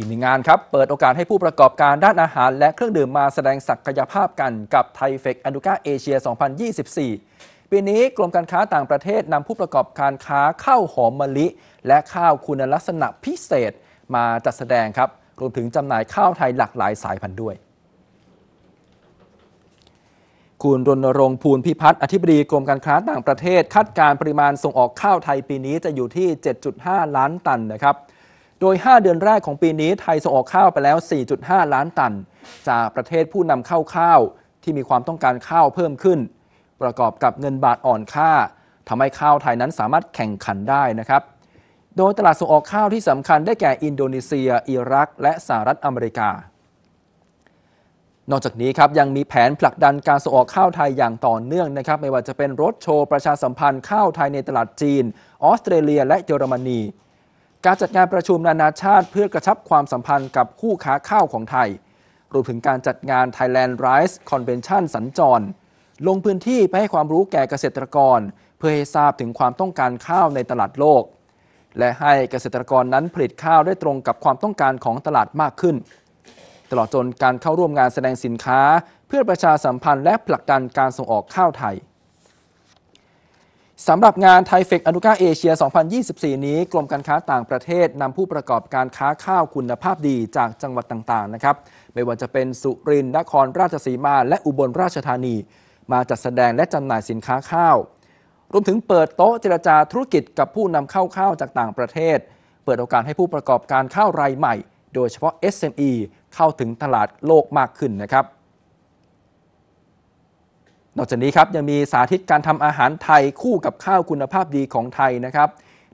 ีกหนึ่งงานครับ เปิดโอกาสให้ผู้ประกอบการด้านอาหารและเครื่องดื่มมาแสดงศักยภาพกันกับไทเฟกอนุกาเอเชีย 2024 ปีนี้กรมการค้าต่างประเทศนำผู้ประกอบการค้าข้าวหอมมะลิ และข้าวคุณลักษณะพิเศษมาจัดแสดงครับรวมถึงจำหน่ายข้าวไทยหลากหลายสายพันธุ์ด้วย คุณรณรงค์ภูลพิพัฒน์อธิบดีกรมการค้าต่างประเทศคาดการปริมาณส่งออกข้าวไทยปีนี้จะอยู่ที่ 7.5 ล้านตันนะครับโดย 5 เดือนแรกของปีนี้ไทยส่งออกข้าวไปแล้ว 4.5 ล้านตัน จากประเทศผู้นำเข้าข้าวที่มีความต้องการข้าวเพิ่มขึ้น ประกอบกับเงินบาทอ่อนค่าทำให้ข้าวไทยนั้นสามารถแข่งขันได้นะครับโดยตลาดส่งออกข้าวที่สำคัญได้แก่อินโดนีเซีย อิรัก และสหรัฐอเมริกา นอกจากนี้ครับยังมีแผนผลักดันการส่งออกข้าวไทยอย่างต่อเนื่องนะครับไม่ว่าจะเป็นรถโชว์ประชาสัมพันธ์ข้าวไทยในตลาดจีนออสเตรเลีย และเยอรมนีการจัดงานประชุมนานาชาติเพื่อกระชับความสัมพันธ์กับคู่ค้าข้าวของไทย รวมถึงการจัดงาน Thailand Rice Convention สัญจร ลงพื้นที่ไปให้ความรู้แก่เกษตรกร เพื่อให้ทราบถึงความต้องการข้าวในตลาดโลก และให้เกษตรกรนั้นผลิตข้าวได้ตรงกับความต้องการของตลาดมากขึ้น ตลอดจนการเข้าร่วมงานแสดงสินค้า เพื่อประชาสัมพันธ์และผลักดันการส่งออกข้าวไทยสำหรับงานไทเฟกอนุกาเอเชีย 2024 นี้กรมการค้าต่างประเทศนำผู้ประกอบการค้าข้าวคุณภาพดีจากจังหวัดต่างๆนะครับ ไม่ว่าจะเป็นสุรินทร์นครราชสีมาและอุบลราชธานี มาจัดแสดงและจำหน่ายสินค้าข้าว รวมถึงเปิดโต๊ะเจรจาธุรกิจกับผู้นำเข้าข้าวจากต่างประเทศ เปิดโอกาสให้ผู้ประกอบการข้าวรายใหม่ โดยเฉพาะ SME เข้าถึงตลาดโลกมากขึ้นนะครับนอกจากนี้ครับยังมีสาธิตการทำอาหารไทยคู่กับข้าวคุณภาพดีของไทยนะครับ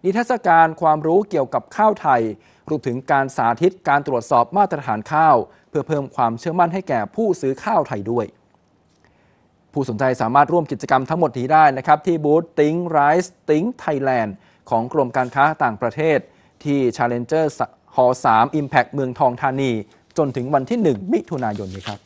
นิทรรศการความรู้เกี่ยวกับข้าวไทยรวมถึงการสาธิตการตรวจสอบมาตรฐานข้าว เพื่อเพิ่มความเชื่อมั่นให้แก่ผู้ซื้อข้าวไทยด้วย ผู้สนใจสามารถร่วมกิจกรรมทั้งหมดนี้ได้นะครับที่บูธติ้งไรส์ติ้งไทยแลนด์ของกรมการค้าต่างประเทศ ที่ Challenger ฮอลสา3 Impact เมืองทองธานี จนถึงวันที่ 1 มิถุนายนนี้ครับ